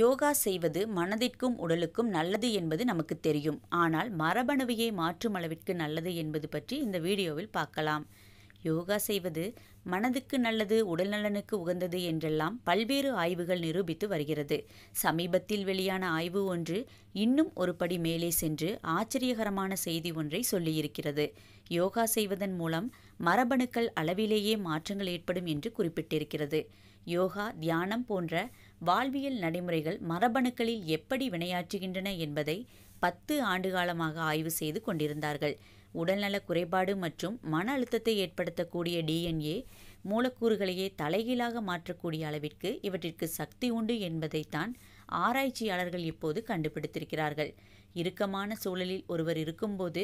யோகா செய்வது மனதிற்கும் உடலுக்கும் நல்லது என்பது நமக்கு தெரியும் ஆனால் மரபணுவையை மாற்றும் அளவிற்கு நல்லது என்பது பற்றி இந்த வீடியோவில் பார்க்கலாம் யோகா செய்வது மனதுக்கு நல்லது உடல் நலனுக்கு உகந்தது என்றெல்லாம் பல்வேறு ஆய்வுகள் நிரூபித்து வருகிறது சமீபத்தில் வெளியான ஆய்வு ஒன்று இன்னும் ஒருபடி மேலே சென்று ஆச்சரியகரமான செய்தி ஒன்றை சொல்லியிருக்கிறது யோகா செய்வதன் மூலம் மரபணுக்கள் அளவிலேயே மாற்றங்கள் ஏற்படும் என்று குறிப்பிட்டிருக்கிறது யோகா தியானம் போன்ற வாழ்வியல் நடைமுறைகள் மரபணுக்களில் எப்படி வினையாற்றுகின்றன என்பதை பத்து ஆண்டுகாலமாக ஆய்வு செய்து கொண்டிருந்தார்கள் உடல்நல குறைபாடு மற்றும் மன அழுத்தத்தை ஏற்படுத்தக்கூடிய டிஎன்ஏ மூலக்கூறுகளையே தலைகீழாக மாற்றக்கூடிய அளவிற்கு இவற்றிற்கு சக்தி உண்டு என்பதைத்தான் ஆராய்ச்சியாளர்கள் இப்போது கண்டுபிடித்திருக்கிறார்கள் இறுக்கமான சூழலில் ஒருவர் இருக்கும்போது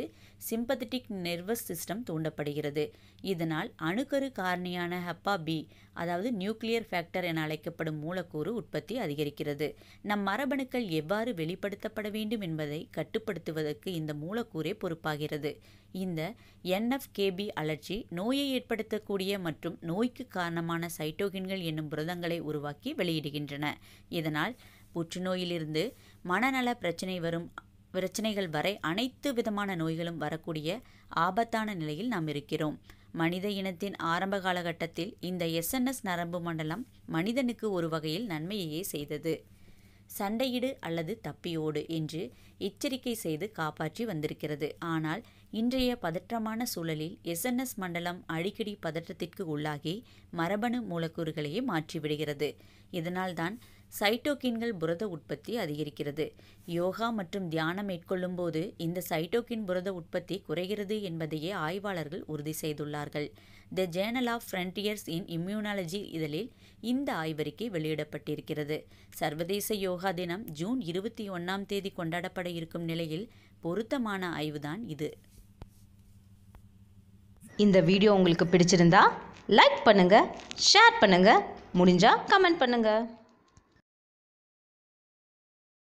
சிம்பத்திக் நெர்வஸ் சிஸ்டம் தூண்டப்படுகிறது இதனால் அணுக்கரு காரணியான ஹப்பா பி அதாவது நியூக்ளியர் ஃபேக்டர் என அழைக்கப்படும் மூலக்கூறு உற்பத்தி அதிகரிக்கிறது நம் மரபணுக்கள் எவ்வாறு வெளிப்படுத்தப்பட வேண்டும் என்பதை கட்டுப்படுத்துவதற்கு இந்த மூலக்கூறே பொறுப்பாகிறது இந்த என்எஃப்கேபி அலர்ஜி நோயை ஏற்படுத்தக்கூடிய மற்றும் நோய்க்கு காரணமான சைட்டோகின்கள் என்னும் புரதங்களை உருவாக்கி வெளியிடுகின்றன இதனால் புற்றுநோயிலிருந்து மனநல பிரச்சனை வரும் பிரச்சனைகள் வரை அனைத்து விதமான நோய்களும் வரக்கூடிய ஆபத்தான நிலையில் நாம் இருக்கிறோம் மனித இனத்தின் ஆரம்ப காலகட்டத்தில் இந்த எஸ்என்எஸ் நரம்பு மண்டலம் மனிதனுக்கு ஒரு வகையில் நன்மையையே செய்தது சண்டையிடு அல்லது தப்பியோடு என்று எச்சரிக்கை செய்து காப்பாற்றி வந்திருக்கிறது ஆனால் இன்றைய பதற்றமான சூழலில் எஸ்என்எஸ் மண்டலம் அடிக்கடி பதற்றத்திற்கு உள்ளாகி மரபணு மூலக்கூறுகளையே மாற்றிவிடுகிறது இதனால்தான் சைட்டோக்கின்கள் புரத உற்பத்தி அதிகரிக்கிறது யோகா மற்றும் தியானம் மேற்கொள்ளும் போது இந்த சைட்டோக்கின் புரத உற்பத்தி குறைகிறது என்பதையே ஆய்வாளர்கள் உறுதி செய்துள்ளார்கள் the journal of frontiers in immunology இதழில் இந்த ஆய்வறிக்கை வெளியிடப்பட்டிருக்கிறது சர்வதேச யோகா தினம் ஜூன் இருபத்தி ஒன்றாம் தேதி கொண்டாடப்பட இருக்கும் நிலையில் பொருத்தமான ஆய்வுதான் இது இந்த வீடியோ உங்களுக்கு பிடிச்சிருந்தா லைக் பண்ணுங்கள் ஷேர் பண்ணுங்கள் முடிஞ்சால் கமெண்ட் பண்ணுங்கள்